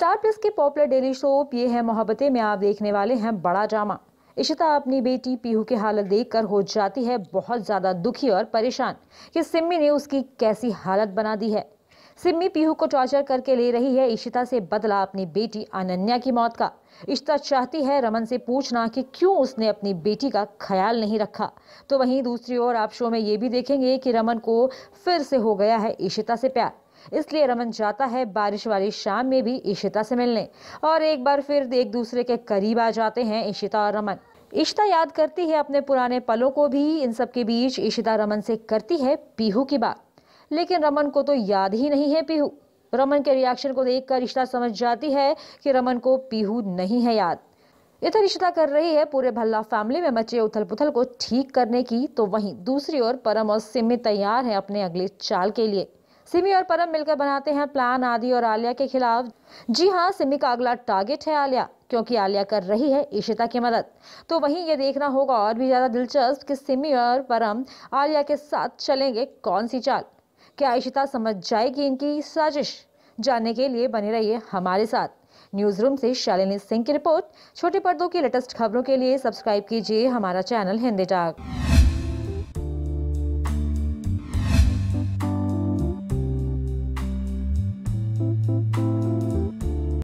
star Plus के popular daily soap Yeh Hai Mohabbatein में आप देखने वाले हैं बड़ा ड्रामा इशिता अपनी बेटी पीहू की हालत देखकर हो जाती है बहुत ज़्यादा दुखी और परेशान कि सिम्मी ने उसकी कैसी हालत बना दी है सिम्मी पीहू को टॉर्चर करके ले रही है इशिता से बदला अपनी बेटी अनन्या की मौत का इशिता चाहती है रमन से पूछना कि क्यों उसने अपनी बेटी का ख्याल नहीं रखा तो वहीं दूसरी ओर आप शो में ये भी देखेंगे कि रमन को फिर से हो गया है इशिता से प्यार इसलिए रमन जाता है बारिश वाली शाम में भी ईशिता से मिलने और एक बार फिर एक दूसरे के करीब आ जाते हैं ईशिता और रमन ईशिता याद करती है अपने पुराने पलों को भी इन सब के बीच ईशिता रमन से करती है पीहू की बात लेकिन रमन को तो याद ही नहीं है पीहू रमन के रिएक्शन को कर ईशिता समझ जाती है कि रमन को पीहू नहीं है याद इधर ईशिता कर रही है पूरे भल्ला फैमिली में मचे उथल पुथल को ठीक करने की तो वहीं दूसरी ओर परम और सिमी तैयार है अपने अगले चाल के लिए सिमी और परम मिलकर बनाते हैं प्लान आदि और आलिया के खिलाफ जी हाँ सिमी का अगला टारगेट है आलिया क्योंकि आलिया कर रही है ईशिता की मदद तो वहीं ये देखना होगा और भी ज़्यादा दिलचस्प कि सिमी और परम आलिया के साथ चलेंगे कौन सी चाल क्या ईशिता समझ जाएगी इनकी साजिश जानने के लिए बने रहिए हमारे साथ न्यूज रूम से शालिनी सिंह की रिपोर्ट छोटे पर्दों की लेटेस्ट खबरों के लिए सब्सक्राइब कीजिए हमारा चैनल हिंदी टाक